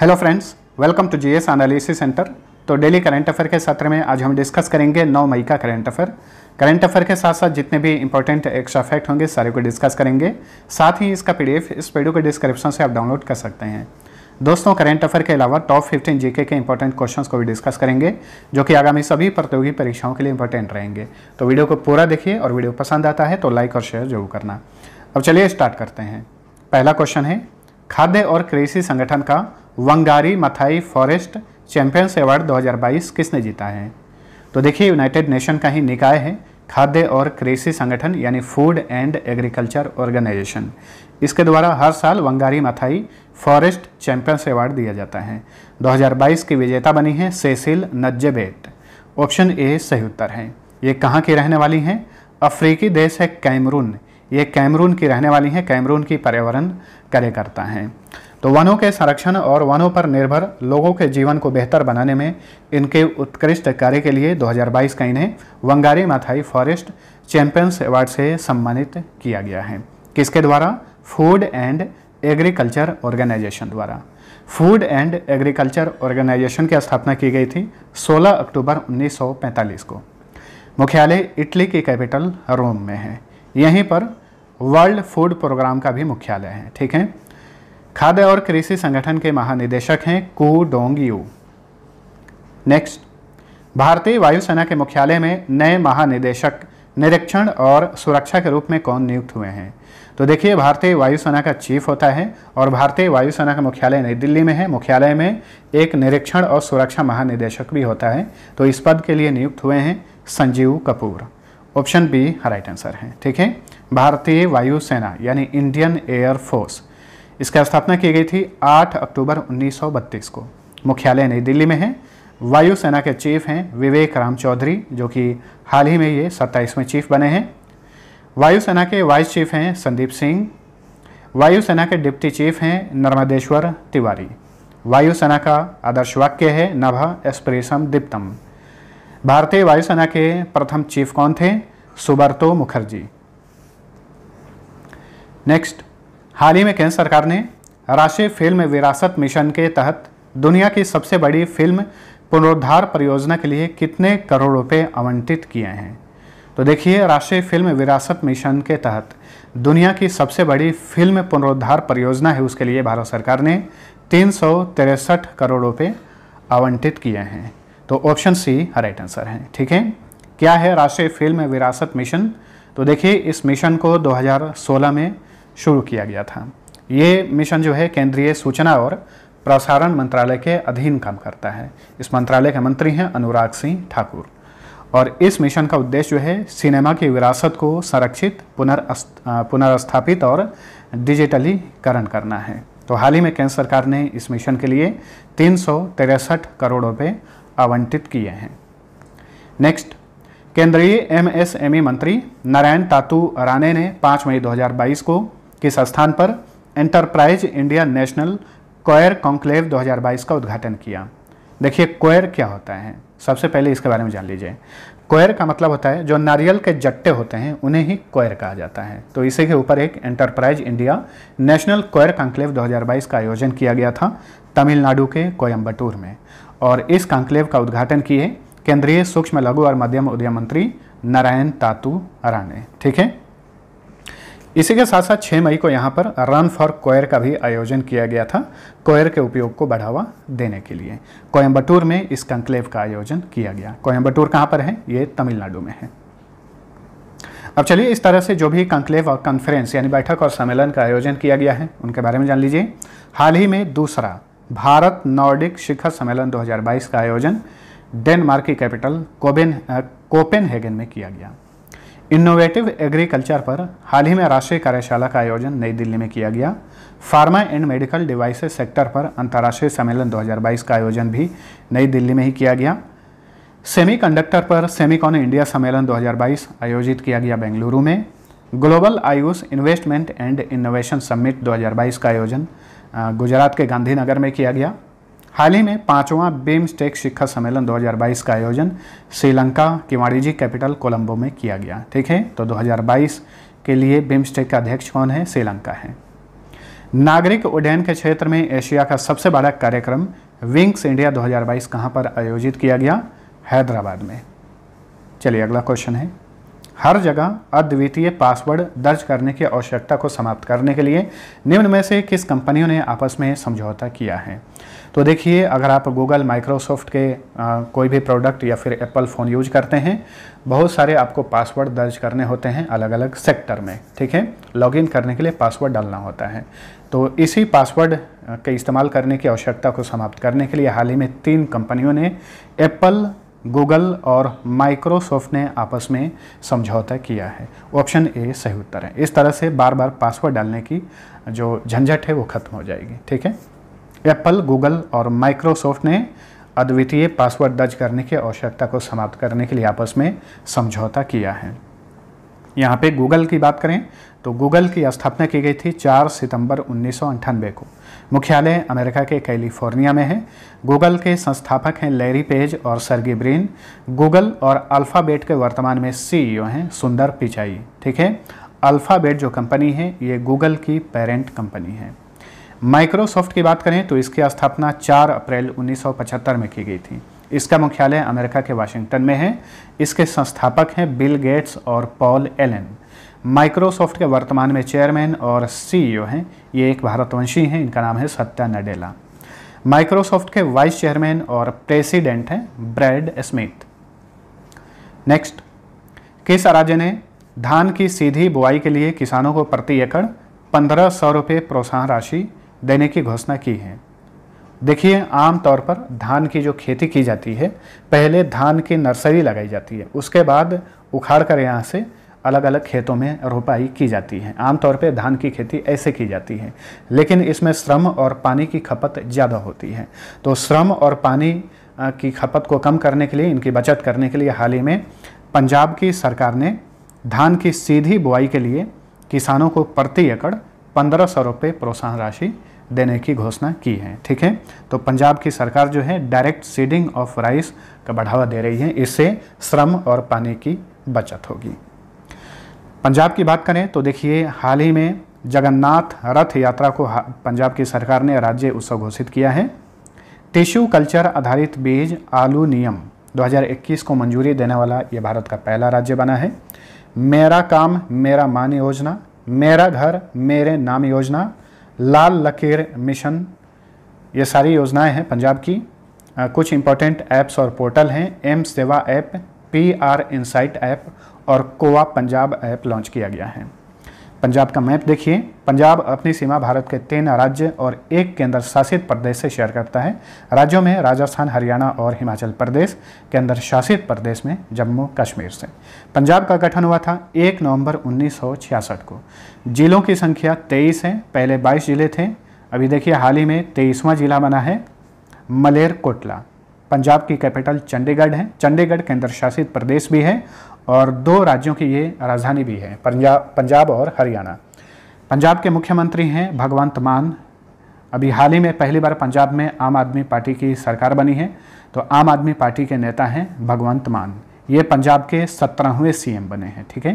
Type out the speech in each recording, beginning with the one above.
hello friends welcome to GS analysis centre तो daily current affair के सत्र में आज हम डिस्कस करेंगे 9 मई का करंट अफेयर करंट अफेयर के साथ साथ जितने भी इंपॉर्टेंट एक्स्ट्रा फैक्ट होंगे सारे को डिस्कस करेंगे साथ ही इसका पीडीएफ इस वीडियो के डिस्क्रिप्शन से आप डाउनलोड कर सकते हैं दोस्तों करंट अफेयर के अलावा टॉप फिफ्टीन जीके के इंपॉर्टेंट क्वेश्चंस को भी डिस्कस करेंगे जो कि आगामी सभी प्रतियोगी परीक्षाओं के लिए इंपॉर्टेंट रहेंगे तो वीडियो को पूरा देखिए और वीडियो पसंद आता है तो लाइक और शेयर जरूर करना अब चलिए स्टार्ट करते हैं पहला क्वेश्चन है खाद्य और कृषि संगठन का Wangari Maathai forest champions award 2022 किसने जीता है तो देखिए यूनाइटेड नेशन का ही निकाय है खाद्य और कृषि संगठन यानी फूड एंड एग्रीकल्चर ऑर्गेनाइजेशन इसके द्वारा हर साल Wangari Maathai forest champions award दिया जाता है 2022 की विजेता बनी है सेसिल नज्जेबेट ऑप्शन ए सही उत्तर है ये कहाँ की रहने वाली हैं अफ्रीकी देश है कैमरून ये कैमरून की रहने वाली हैं कैमरून की पर्यावरण कार्यकर्ता हैं तो वनों के संरक्षण और वनों पर निर्भर लोगों के जीवन को बेहतर बनाने में इनके उत्कृष्ट कार्य के लिए 2022 का इन्हें Wangari Maathai forest champions award से सम्मानित किया गया है किसके द्वारा फूड एंड एग्रीकल्चर ऑर्गेनाइजेशन द्वारा फूड एंड एग्रीकल्चर ऑर्गेनाइजेशन की स्थापना की गई थी 16 अक्टूबर 1945 को मुख्यालय इटली की कैपिटल रोम में है यहीं पर वर्ल्ड फूड प्रोग्राम का भी मुख्यालय है ठीक है खाद्य और कृषि संगठन के महानिदेशक हैं कू डोंग यू नेक्स्ट भारतीय वायुसेना के मुख्यालय में नए महानिदेशक निरीक्षण और सुरक्षा के रूप में कौन नियुक्त हुए हैं तो देखिए भारतीय वायुसेना का चीफ होता है और भारतीय वायुसेना का मुख्यालय नई दिल्ली में है मुख्यालय में एक निरीक्षण और सुरक्षा महानिदेशक भी होता है तो इस पद के लिए नियुक्त हुए हैं Sanjeev Kapoor option B right answer है ठीक है भारतीय वायुसेना यानी इंडियन एयर फोर्स इसकी स्थापना की गई थी 8 अक्टूबर 1932 को मुख्यालय नई दिल्ली में है वायुसेना के चीफ हैं विवेक राम चौधरी जो कि हाल ही में ये सत्ताईसवें चीफ बने हैं वायुसेना के वाइस चीफ हैं संदीप सिंह वायुसेना के डिप्टी चीफ हैं नर्मदेश्वर तिवारी वायुसेना का आदर्श वाक्य है नभा एस्प्रेशम दीप्तम भारतीय वायुसेना के प्रथम चीफ कौन थे सुबर्तो मुखर्जी नेक्स्ट हाल ही में केंद्र सरकार ने राष्ट्रीय फिल्म विरासत मिशन के तहत दुनिया की सबसे बड़ी फिल्म पुनरुद्धार परियोजना के लिए कितने करोड़ रुपए आवंटित किए हैं तो देखिए राष्ट्रीय फिल्म विरासत मिशन के तहत दुनिया की सबसे बड़ी फिल्म पुनरुद्धार परियोजना है उसके लिए भारत सरकार ने तीन करोड़ रुपये आवंटित किए हैं तो ऑप्शन सी राइट आंसर है ठीक है क्या है राष्ट्रीय फिल्म विरासत मिशन तो देखिए इस मिशन को 2016 में शुरू किया गया था ये मिशन जो है केंद्रीय सूचना और प्रसारण मंत्रालय के अधीन काम करता है इस मंत्रालय के मंत्री हैं अनुराग सिंह ठाकुर और इस मिशन का उद्देश्य जो है सिनेमा की विरासत को संरक्षित पुनर्स्थ पुनर्स्थापित और डिजिटलीकरण करना है तो हाल ही में केंद्र सरकार ने इस मिशन के लिए तीन करोड़ रुपये आवंटित किए हैं नेक्स्ट केंद्रीय एमएसएमई मंत्री नारायण तातू राणे ने 5 मई 2022 को किस स्थान पर enterprise India national coir conclave 2022 का उद्घाटन किया देखिए कोयर क्या होता है सबसे पहले इसके बारे में जान लीजिए कोयर का मतलब होता है जो नारियल के जट्टे होते हैं उन्हें ही कोयर कहा जाता है तो इसी के ऊपर एक enterprise India national coir conclave 2022 का आयोजन किया गया था तमिलनाडु के कोयम्बटूर में और इस कॉन्क्लेव का उद्घाटन किए केंद्रीय सूक्ष्म लघु और मध्यम उद्यम मंत्री नारायण तातू अरा ठीक है इसी के साथ साथ 6 मई को यहाँ पर रन फॉर कोयर का भी आयोजन किया गया था कोयर के उपयोग को बढ़ावा देने के लिए कोयम्बटूर में इस कंक्लेव का आयोजन किया गया कोयम्बटूर कहाँ पर है ये तमिलनाडु में है अब चलिए इस तरह से जो भी कंक्लेव और कॉन्फ्रेंस यानी बैठक और सम्मेलन का आयोजन किया गया है उनके बारे में जान लीजिए हाल ही में दूसरा भारत नॉर्डिक शिखर सम्मेलन 2022 का आयोजन डेनमार्क की कैपिटल कोबेन कोपेनहेगन में किया गया इनोवेटिव एग्रीकल्चर पर हाल ही में राष्ट्रीय कार्यशाला का आयोजन नई दिल्ली में किया गया pharma and medical devices sector पर अंतर्राष्ट्रीय सम्मेलन 2022 का आयोजन भी नई दिल्ली में ही किया गया सेमीकंडक्टर पर सेमीकॉन इंडिया सम्मेलन 2022 आयोजित किया गया बेंगलुरु में global AYUSH investment and innovation summit दो का आयोजन गुजरात के गांधीनगर में किया गया हाल ही में पांचवा बेमस्टेक शिखर सम्मेलन 2022 का आयोजन श्रीलंका की वाणिज्य कैपिटल कोलंबो में किया गया ठीक है तो 2022 के लिए बेमस्टेक का अध्यक्ष कौन है श्रीलंका है नागरिक उड्डयन के क्षेत्र में एशिया का सबसे बड़ा कार्यक्रम विंग्स इंडिया 2022 कहां पर आयोजित किया गया हैदराबाद में चलिए अगला क्वेश्चन है हर जगह अद्वितीय पासवर्ड दर्ज करने की आवश्यकता को समाप्त करने के लिए निम्न में से किस कंपनियों ने आपस में समझौता किया है तो देखिए अगर आप गूगल माइक्रोसॉफ्ट के आ, कोई भी प्रोडक्ट या फिर एप्पल फ़ोन यूज करते हैं बहुत सारे आपको पासवर्ड दर्ज करने होते हैं अलग अलग सेक्टर में ठीक है लॉगिन करने के लिए पासवर्ड डालना होता है तो इसी पासवर्ड के इस्तेमाल करने की आवश्यकता को समाप्त करने के लिए हाल ही में तीन कंपनियों ने एप्पल गूगल और माइक्रोसॉफ्ट ने आपस में समझौता किया है ऑप्शन ए सही उत्तर है इस तरह से बार बार पासवर्ड डालने की जो झंझट है वो ख़त्म हो जाएगी ठीक है एप्पल गूगल और माइक्रोसॉफ्ट ने अद्वितीय पासवर्ड दर्ज करने की आवश्यकता को समाप्त करने के लिए आपस में समझौता किया है यहाँ पे गूगल की बात करें तो गूगल की स्थापना की गई थी 4 सितंबर उन्नीस को मुख्यालय अमेरिका के कैलिफोर्निया में है गूगल के संस्थापक हैं लैरी पेज और सर्गी ब्रीन गूगल और अल्फ़ाबेट के वर्तमान में सीईओ हैं सुंदर पिचाई ठीक है अल्फ़ाबेट जो कंपनी है ये गूगल की पेरेंट कंपनी है माइक्रोसॉफ्ट की बात करें तो इसकी स्थापना 4 अप्रैल 1975 में की गई थी इसका मुख्यालय अमेरिका के वाशिंगटन में है इसके संस्थापक हैं बिल गेट्स और पॉल एलन माइक्रोसॉफ्ट के वर्तमान में चेयरमैन और सीईओ हैं ये एक भारतवंशी हैं इनका नाम है सत्या नडेला माइक्रोसॉफ्ट के वाइस चेयरमैन और प्रेसिडेंट हैं ब्रैड स्मिथ नेक्स्ट किस राज्य ने धान की सीधी बुआई के लिए किसानों को प्रति एकड़ पंद्रह सौ रुपये प्रोत्साहन राशि देने की घोषणा की है देखिए आमतौर पर धान की जो खेती की जाती है पहले धान की नर्सरी लगाई जाती है उसके बाद उखाड़ कर यहाँ से अलग अलग खेतों में रोपाई की जाती है आमतौर पर धान की खेती ऐसे की जाती है लेकिन इसमें श्रम और पानी की खपत ज़्यादा होती है तो श्रम और पानी की खपत को कम करने के लिए इनकी बचत करने के लिए हाल ही में पंजाब की सरकार ने धान की सीधी बुआई के लिए किसानों को प्रति एकड़ पंद्रह सौ रुपये प्रोत्साहन राशि देने की घोषणा की है ठीक है तो पंजाब की सरकार जो है डायरेक्ट सीडिंग ऑफ राइस का बढ़ावा दे रही है इससे श्रम और पानी की बचत होगी पंजाब की बात करें तो देखिए हाल ही में जगन्नाथ रथ यात्रा को पंजाब की सरकार ने राज्य उत्सव घोषित किया है टिश्यू कल्चर आधारित बीज आलू नियम 2021 को मंजूरी देने वाला ये भारत का पहला राज्य बना है मेरा काम मेरा मान योजना मेरा घर मेरे नाम योजना लाल लकीर मिशन ये सारी योजनाएं हैं पंजाब की कुछ इंपॉर्टेंट ऐप्स और पोर्टल हैं M Sewa app P R insight app और कोवा पंजाब ऐप लॉन्च किया गया है पंजाब का मैप देखिए पंजाब अपनी सीमा भारत के तीन राज्य और एक केंद्र शासित प्रदेश से शेयर करता है राज्यों में राजस्थान हरियाणा और हिमाचल प्रदेश केंद्र शासित प्रदेश में जम्मू कश्मीर से पंजाब का गठन हुआ था 1 नवंबर 1966 को जिलों की संख्या 23 है पहले 22 जिले थे अभी देखिए हाल ही में तेईसवां जिला बना है मलेरकोटला पंजाब की कैपिटल चंडीगढ़ है चंडीगढ़ केंद्र शासित प्रदेश भी है और दो राज्यों की ये राजधानी भी है पंजाब पंजाब और हरियाणा पंजाब के मुख्यमंत्री हैं भगवंत मान अभी हाल ही में पहली बार पंजाब में आम आदमी पार्टी की सरकार बनी है तो आम आदमी पार्टी के नेता हैं भगवंत मान ये पंजाब के सत्रहवें सी बने हैं ठीक है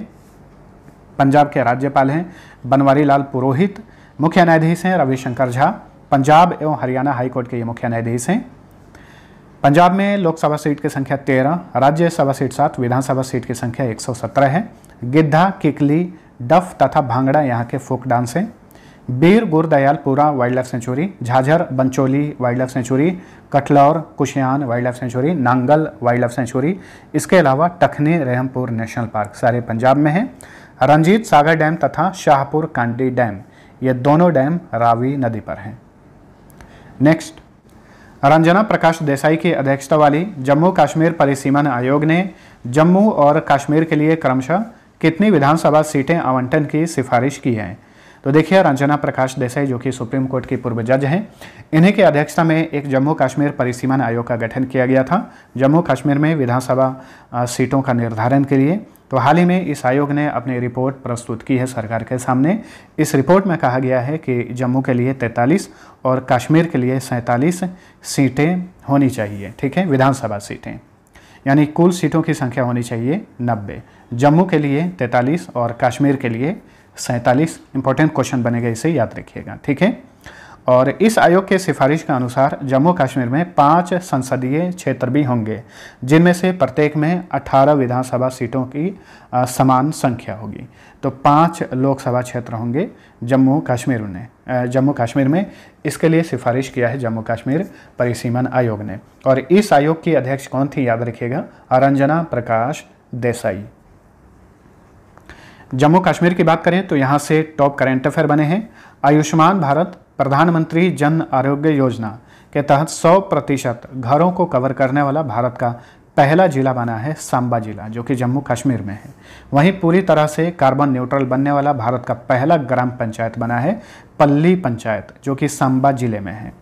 पंजाब के राज्यपाल हैं बनवारी लाल पुरोहित मुख्य न्यायाधीश हैं रविशंकर झा पंजाब एवं हरियाणा हाईकोर्ट के ये मुख्य न्यायाधीश हैं पंजाब में लोकसभा सीट की संख्या तेरह राज्यसभा सीट सात विधानसभा सीट की संख्या एक है गिद्धा किकली डफ तथा भांगड़ा यहाँ के फोक डांस हैं Bir Gurdialpura wildlife sanctuary Jhajjar Bachauli wildlife sanctuary Kathlaur Kushlian wildlife sanctuary Nangal wildlife sanctuary इसके अलावा टखने रहमपुर नेशनल पार्क सारे पंजाब में हैं रंजीत सागर डैम तथा शाहपुर कांडी डैम ये दोनों डैम रावी नदी पर हैं नेक्स्ट रंजना प्रकाश देसाई की अध्यक्षता वाली जम्मू कश्मीर परिसीमन आयोग ने जम्मू और कश्मीर के लिए क्रमशः कितनी विधानसभा सीटें आवंटन की सिफारिश की है तो देखिए रंजना प्रकाश देसाई जो कि सुप्रीम कोर्ट के पूर्व जज हैं इन्हीं की अध्यक्षता में एक जम्मू कश्मीर परिसीमन आयोग का गठन किया गया था जम्मू कश्मीर में विधानसभा सीटों का निर्धारण के लिए तो हाल ही में इस आयोग ने अपनी रिपोर्ट प्रस्तुत की है सरकार के सामने इस रिपोर्ट में कहा गया है कि जम्मू के लिए 43 और कश्मीर के लिए सैंतालीस सीटें होनी चाहिए ठीक है विधानसभा सीटें यानी कुल सीटों की संख्या होनी चाहिए 90 जम्मू के लिए 43 और कश्मीर के लिए सैंतालीस इंपॉर्टेंट क्वेश्चन बनेगा इसे याद रखिएगा ठीक है और इस आयोग के सिफारिश के अनुसार जम्मू कश्मीर में पाँच संसदीय क्षेत्र भी होंगे जिनमें से प्रत्येक में 18 विधानसभा सीटों की समान संख्या होगी तो पाँच लोकसभा क्षेत्र होंगे जम्मू कश्मीर ने जम्मू कश्मीर में इसके लिए सिफारिश किया है जम्मू कश्मीर परिसीमन आयोग ने और इस आयोग की अध्यक्ष कौन थी याद रखिएगा अरंजना प्रकाश देसाई जम्मू कश्मीर की बात करें तो यहाँ से टॉप करेंट अफेयर बने हैं आयुष्मान भारत प्रधानमंत्री जन आरोग्य योजना के तहत 100 प्रतिशत घरों को कवर करने वाला भारत का पहला जिला बना है सांबा जिला जो कि जम्मू कश्मीर में है वहीं पूरी तरह से कार्बन न्यूट्रल बनने वाला भारत का पहला ग्राम पंचायत बना है पल्ली पंचायत जो कि सांबा जिले में है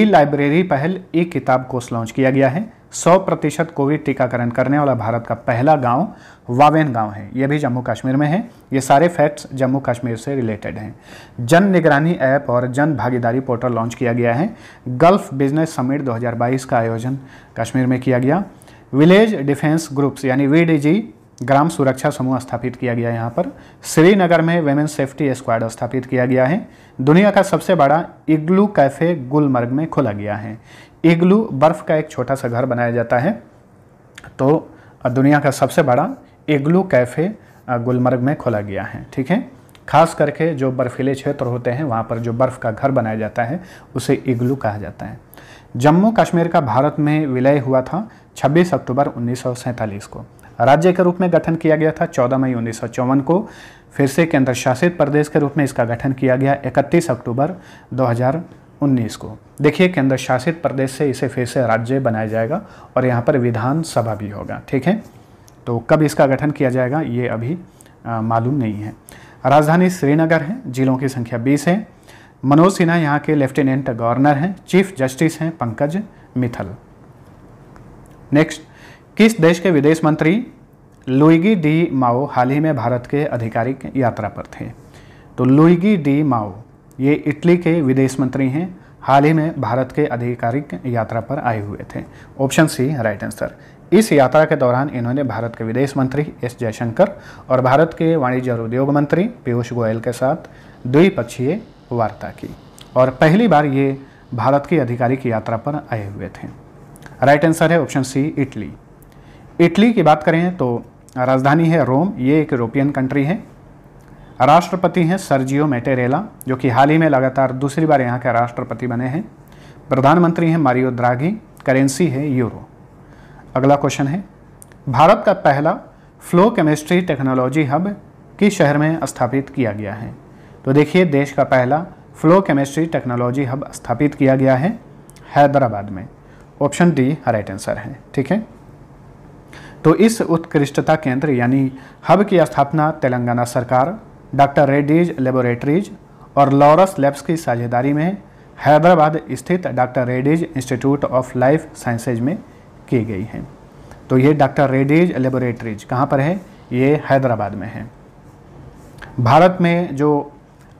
ई लाइब्रेरी पहल ई किताब कोर्स लॉन्च किया गया है 100 प्रतिशत कोविड टीकाकरण करने वाला भारत का पहला गांव वावेन गांव है यह भी जम्मू कश्मीर में है ये सारे फैक्ट्स जम्मू कश्मीर से रिलेटेड हैं जन निगरानी ऐप और जन भागीदारी पोर्टल लॉन्च किया गया है गल्फ बिजनेस समिट 2022 का आयोजन कश्मीर में किया गया विलेज डिफेंस ग्रुप्स यानी वी ग्राम सुरक्षा समूह स्थापित किया गया यहाँ पर श्रीनगर में वेमेन सेफ्टी स्क्वाड स्थापित किया गया है दुनिया का सबसे बड़ा इग्लू कैफ़े गुलमर्ग में खोला गया है इग्लू बर्फ़ का एक छोटा सा घर बनाया जाता है तो दुनिया का सबसे बड़ा इग्लू कैफ़े गुलमर्ग में खोला गया है ठीक है खास करके जो बर्फीले क्षेत्र होते हैं वहाँ पर जो बर्फ़ का घर बनाया जाता है उसे इग्लू कहा जाता है जम्मू कश्मीर का भारत में विलय हुआ था 26 अक्टूबर उन्नीस को राज्य के रूप में गठन किया गया था 14 मई उन्नीस को फिर से केंद्र शासित प्रदेश के रूप में इसका गठन किया गया 31 अक्टूबर उन्नीस को देखिए केंद्र शासित प्रदेश से इसे फिर से राज्य बनाया जाएगा और यहाँ पर विधानसभा भी होगा ठीक है तो कब इसका गठन किया जाएगा ये अभी मालूम नहीं है राजधानी श्रीनगर है जिलों की संख्या 20 है मनोज सिन्हा यहाँ के लेफ्टिनेंट गवर्नर हैं चीफ जस्टिस हैं पंकज मिथल नेक्स्ट किस देश के विदेश मंत्री लुइगी डी माओ हाल ही में भारत के आधिकारिक यात्रा पर थे तो लुइगी डी माओ ये इटली के विदेश मंत्री हैं हाल ही में भारत के आधिकारिक यात्रा पर आए हुए थे ऑप्शन सी राइट आंसर इस यात्रा के दौरान इन्होंने भारत के विदेश मंत्री एस जयशंकर और भारत के वाणिज्य और उद्योग मंत्री पीयूष गोयल के साथ द्विपक्षीय वार्ता की और पहली बार ये भारत की आधिकारिक यात्रा पर आए हुए थे राइट आंसर है ऑप्शन सी इटली इटली की बात करें तो राजधानी है रोम ये एक यूरोपियन कंट्री है राष्ट्रपति हैं सर्जियो मेटेरेला जो कि हाल ही में लगातार दूसरी बार यहाँ के राष्ट्रपति बने हैं प्रधानमंत्री हैं मारियो द्रागी करेंसी है यूरो अगला क्वेश्चन है भारत का पहला फ्लो केमिस्ट्री टेक्नोलॉजी हब किस शहर में स्थापित किया गया है तो देखिए देश का पहला फ्लो केमिस्ट्री टेक्नोलॉजी हब स्थापित किया गया है हैदराबाद में ऑप्शन डी राइट आंसर है ठीक है तो इस उत्कृष्टता केंद्र यानी हब की स्थापना तेलंगाना सरकार डॉक्टर रेड्डीज लेबोरेटरीज और लॉरस लैब्स की साझेदारी में हैदराबाद स्थित doctor Reddy's institute of life sciences में की गई है तो ये डॉक्टर रेड्डीज लेबोरेटरीज कहाँ पर है ये हैदराबाद में है भारत में जो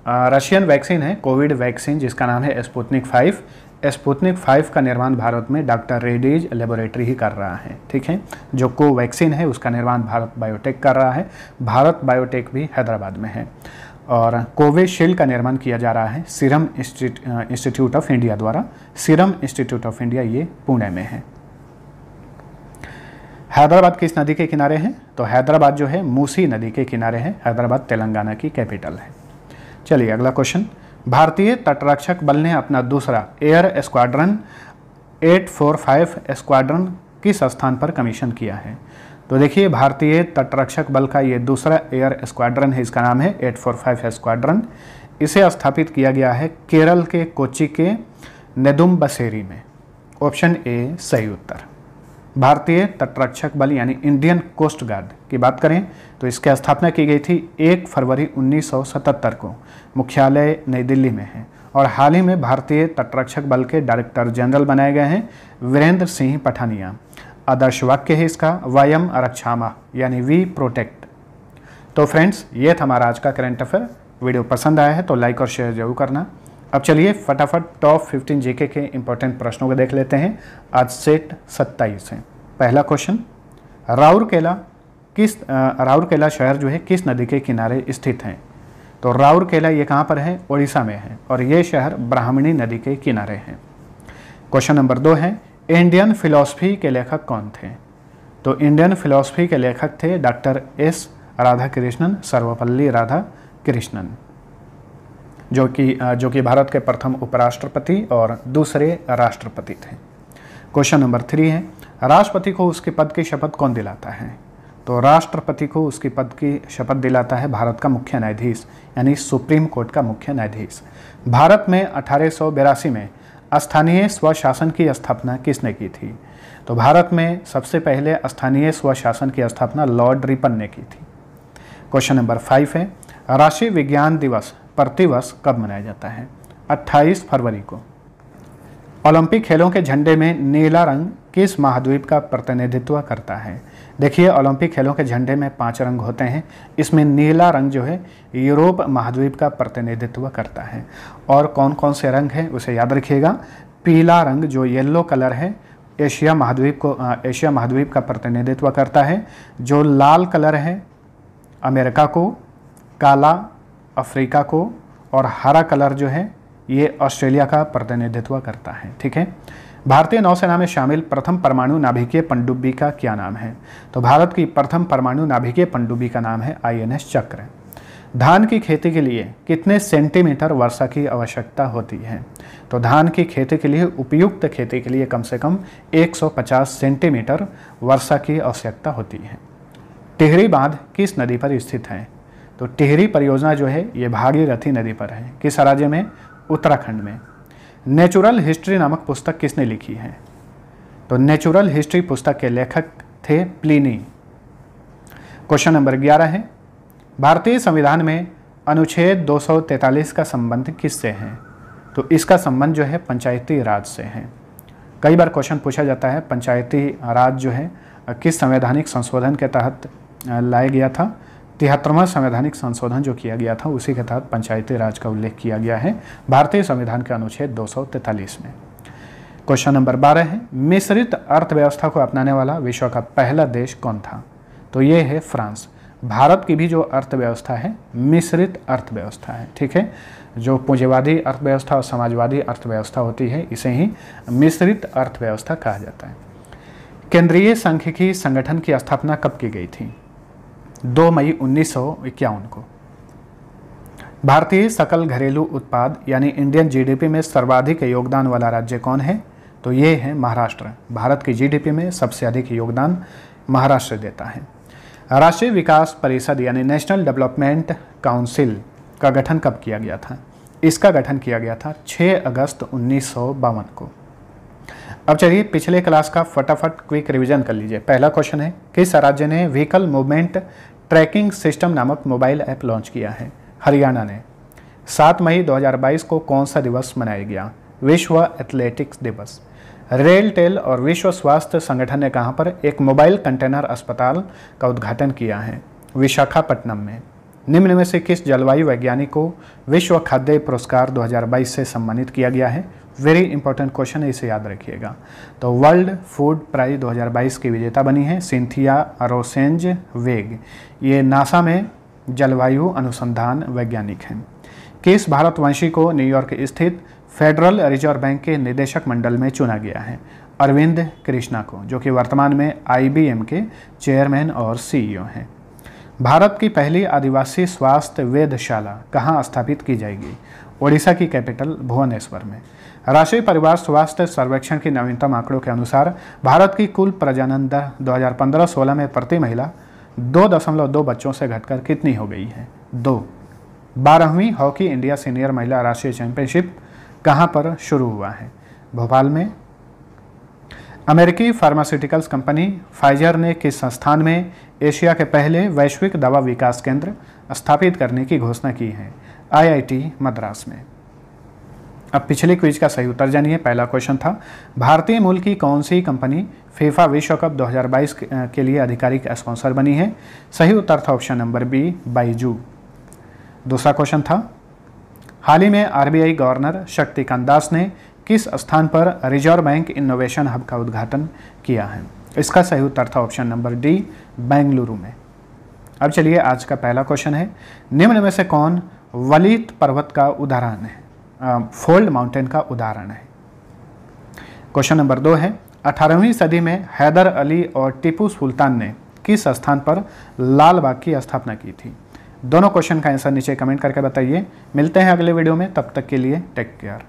रशियन वैक्सीन है कोविड वैक्सीन जिसका नाम है स्पुतनिक फाइव स्पुतनिक फाइव का निर्माण भारत में डॉक्टर रेडीज लेबोरेटरी ही कर रहा है ठीक है जो कोवैक्सीन है उसका निर्माण भारत बायोटेक कर रहा है भारत बायोटेक भी हैदराबाद में है और कोविशील्ड का निर्माण किया जा रहा है सीरम इंस्टीट्यूट ऑफ इंडिया द्वारा सीरम इंस्टीट्यूट ऑफ इंडिया ये पुणे में है हैदराबाद किस नदी के किनारे हैं तो हैदराबाद जो है मूसी नदी के किनारे है हैदराबाद तेलंगाना की कैपिटल है चलिए अगला क्वेश्चन भारतीय तटरक्षक बल ने अपना दूसरा एयर स्क्वाड्रन 845 स्क्वाड्रन किस स्थान पर कमीशन किया है तो देखिए भारतीय तटरक्षक बल का ये दूसरा एयर स्क्वाड्रन है इसका नाम है 845 स्क्वाड्रन इसे स्थापित किया गया है केरल के कोची के नेदुम बसेरी में ऑप्शन ए सही उत्तर भारतीय तटरक्षक बल यानी इंडियन कोस्ट गार्ड की बात करें तो इसकी स्थापना की गई थी 1 फरवरी 1977 को मुख्यालय नई दिल्ली में है और हाल ही में भारतीय तटरक्षक बल के डायरेक्टर जनरल बनाए गए हैं वीरेंद्र सिंह पठानिया आदर्श वाक्य है इसका वायम आरक्षामा यानी वी प्रोटेक्ट तो फ्रेंड्स ये था हमारा आज का करंट अफेयर वीडियो पसंद आया है तो लाइक और शेयर जरूर करना अब चलिए फटाफट टॉप 15 जीके के इंपॉर्टेंट प्रश्नों को देख लेते हैं आज सेट 27 है पहला क्वेश्चन राउरकेला किस राउरकेला शहर जो है किस नदी के किनारे स्थित है तो राउरकेला ये कहाँ पर है ओडिशा में है और ये शहर ब्राह्मणी नदी के किनारे है क्वेश्चन नंबर दो है इंडियन फिलॉसफी के लेखक कौन थे तो इंडियन फिलॉसफी के लेखक थे doctor S Radhakrishnan Sarvepalli Radhakrishnan जो कि जो कि भारत के प्रथम उपराष्ट्रपति और दूसरे राष्ट्रपति थे क्वेश्चन नंबर थ्री है राष्ट्रपति को उसके पद की शपथ कौन दिलाता है तो राष्ट्रपति को उसकी पद की शपथ दिलाता है भारत का मुख्य न्यायाधीश यानी सुप्रीम कोर्ट का मुख्य न्यायाधीश भारत में अठारह में स्थानीय स्वशासन की स्थापना किसने की थी तो भारत में सबसे पहले स्थानीय स्वशासन की स्थापना लॉर्ड रिपन ने की थी क्वेश्चन नंबर फाइव है राष्ट्रीय विज्ञान दिवस प्रतिवर्ष कब मनाया जाता है 28 फरवरी को ओलंपिक खेलों के झंडे में नीला रंग किस महाद्वीप का प्रतिनिधित्व करता है देखिए ओलंपिक खेलों के झंडे में पांच रंग होते हैं इसमें नीला रंग जो है यूरोप महाद्वीप का प्रतिनिधित्व करता है और कौन कौन से रंग हैं उसे याद रखिएगा पीला रंग जो येल्लो कलर है एशिया महाद्वीप को एशिया महाद्वीप का प्रतिनिधित्व करता है जो लाल कलर है अमेरिका को काला अफ्रीका को और हरा कलर जो है ये ऑस्ट्रेलिया का प्रतिनिधित्व करता है ठीक है भारतीय नौसेना में शामिल प्रथम परमाणु नाभिकीय पनडुब्बी का क्या नाम है तो भारत की प्रथम परमाणु नाभिकीय पनडुब्बी का नाम है आईएनएस चक्र धान की खेती के लिए कितने सेंटीमीटर वर्षा की आवश्यकता होती है तो धान की खेती के लिए उपयुक्त खेती के लिए कम से कम 150 सेंटीमीटर वर्षा की आवश्यकता होती है टिहरी बांध किस नदी पर स्थित है तो टिहरी परियोजना जो है ये भागीरथी नदी पर है किस राज्य में उत्तराखंड में नेचुरल हिस्ट्री नामक पुस्तक किसने लिखी है तो नेचुरल हिस्ट्री पुस्तक के लेखक थे प्लीनी क्वेश्चन नंबर ग्यारह है भारतीय संविधान में अनुच्छेद 243 का संबंध किससे है तो इसका संबंध जो है पंचायती राज से है कई बार क्वेश्चन पूछा जाता है पंचायती राज जो है किस संवैधानिक संशोधन के तहत लाया गया था तिहत्तरवा संवैधानिक संशोधन जो किया गया था उसी के तहत पंचायती राज का उल्लेख किया गया है भारतीय संविधान के अनुच्छेद दो में क्वेश्चन नंबर बारह है मिश्रित अर्थव्यवस्था को अपनाने वाला विश्व का पहला देश कौन था तो ये है फ्रांस भारत की भी जो अर्थव्यवस्था है मिश्रित अर्थव्यवस्था है ठीक है जो पूंजीवादी अर्थव्यवस्था और समाजवादी अर्थव्यवस्था होती है इसे ही मिश्रित अर्थव्यवस्था कहा जाता है केंद्रीय सांख्यिकी संगठन की स्थापना कब की गई थी 2 मई उन्नीस को भारतीय सकल घरेलू उत्पाद यानी इंडियन जीडीपी में सर्वाधिक योगदान वाला राज्य कौन है तो ये है महाराष्ट्र भारत की जीडीपी में सबसे अधिक योगदान महाराष्ट्र देता है राष्ट्रीय विकास परिषद यानी नेशनल डेवलपमेंट काउंसिल का गठन कब किया गया था इसका गठन किया गया था 6 अगस्त उन्नीस को अब चलिए पिछले क्लास का फटाफट क्विक रिवीजन कर लीजिए पहला क्वेश्चन है किस राज्य ने व्हीकल मूवमेंट ट्रैकिंग सिस्टम नामक मोबाइल ऐप लॉन्च किया है हरियाणा ने सात मई 2022 को कौन सा दिवस मनाया गया विश्व एथलेटिक्स दिवस रेल टेल और विश्व स्वास्थ्य संगठन ने कहाँ पर एक मोबाइल कंटेनर अस्पताल का उद्घाटन किया है विशाखापट्टनम में निम्न में से किस जलवायु वैज्ञानिक को विश्व खाद्य पुरस्कार 2022 से सम्मानित किया गया है वेरी इंपॉर्टेंट क्वेश्चन है इसे याद रखिएगा तो वर्ल्ड फूड प्राइज 2022 की विजेता बनी है सिंथिया रोसेंज वेग ये नासा में जलवायु अनुसंधान वैज्ञानिक हैं किस भारतवंशी को न्यूयॉर्क स्थित फेडरल रिजर्व बैंक के निदेशक मंडल में चुना गया है अरविंद कृष्णा को जो कि वर्तमान में आई के चेयरमैन और सीईओ e हैं भारत की पहली आदिवासी स्वास्थ्य वेधशाला कहाँ स्थापित की जाएगी ओडिशा की कैपिटल भुवनेश्वर में राष्ट्रीय परिवार स्वास्थ्य सर्वेक्षण के नवीनतम आंकड़ों के अनुसार भारत की कुल प्रजनन दर 2015-16 में प्रति महिला दो दशमलव दो बच्चों से घटकर कितनी हो गई है दो बारहवीं हॉकी इंडिया सीनियर महिला राष्ट्रीय चैंपियनशिप कहां पर शुरू हुआ है भोपाल में अमेरिकी फार्मास्यूटिकल्स कंपनी फाइजर ने किस संस्थान में एशिया के पहले वैश्विक दवा विकास केंद्र स्थापित करने की घोषणा की है आईआईटी मद्रास में अब पिछले क्विज का सही उत्तर जानिए पहला क्वेश्चन था भारतीय मूल की कौन सी कंपनी फीफा विश्व कप 2022 के लिए आधिकारिक स्पॉन्सर बनी है सही उत्तर था ऑप्शन नंबर बी बाईजू दूसरा क्वेश्चन था हाल ही में आरबीआई गवर्नर शक्तिकांत दास ने किस स्थान पर रिजर्व बैंक इनोवेशन हब का उद्घाटन किया है इसका सही उत्तर था ऑप्शन नंबर डी बेंगलुरु में अब चलिए आज का पहला क्वेश्चन है निम्न में से कौन वलीत पर्वत का उदाहरण है फोल्ड माउंटेन का उदाहरण है क्वेश्चन नंबर दो है अठारहवीं सदी में हैदर अली और टीपू सुल्तान ने किस स्थान पर लाल बाग की स्थापना की थी दोनों क्वेश्चन का आंसर नीचे कमेंट करके बताइए मिलते हैं अगले वीडियो में तब तक के लिए टेक केयर